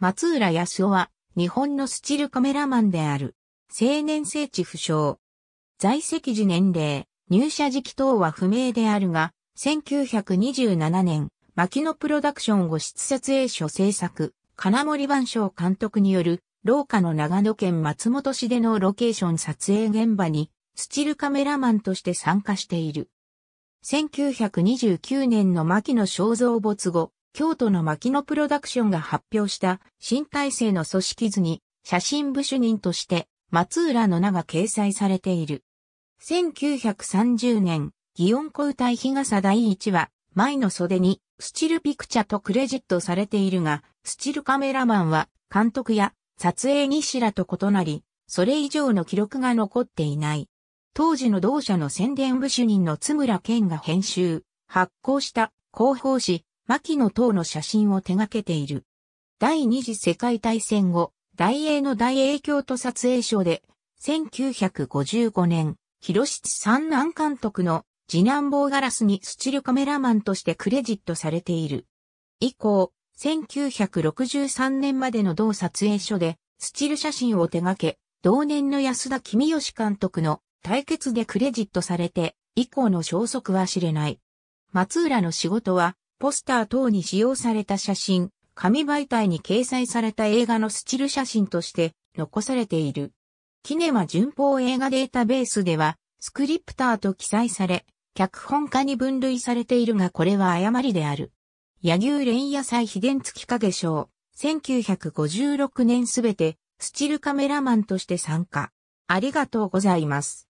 松浦康夫は、日本のスチルカメラマンである。青年聖地不詳。在籍時年齢、入社時期等は不明であるが、1927年、牧野プロダクションを出撮影所制作、金森万象監督による、廊下の長野県松本市でのロケーション撮影現場に、スチルカメラマンとして参加している。1929年の牧野肖像没後、京都の牧野プロダクションが発表した新体制の組織図に写真部主任として松浦の名が掲載されている。1930年、祇園交代日傘第1話、前の袖にスチルピクチャとクレジットされているが、スチルカメラマンは監督や撮影誌らと異なり、それ以上の記録が残っていない。当時の同社の宣伝部主任の津村健が編集、発行した広報誌、牧野等の写真を手掛けている。第二次世界大戦後、大英の大英京都撮影所で、1955年、広七三男監督の次男坊ガラスにスチルカメラマンとしてクレジットされている。以降、1963年までの同撮影所で、スチル写真を手掛け、同年の安田公義監督の対決でクレジットされて、以降の消息は知れない。松浦の仕事は、ポスター等に使用された写真、紙媒体に掲載された映画のスチル写真として残されている。キネマ順法映画データベースでは、スクリプターと記載され、脚本家に分類されているがこれは誤りである。柳生連野祭秘伝月影賞、1956年すべて、スチルカメラマンとして参加。ありがとうございます。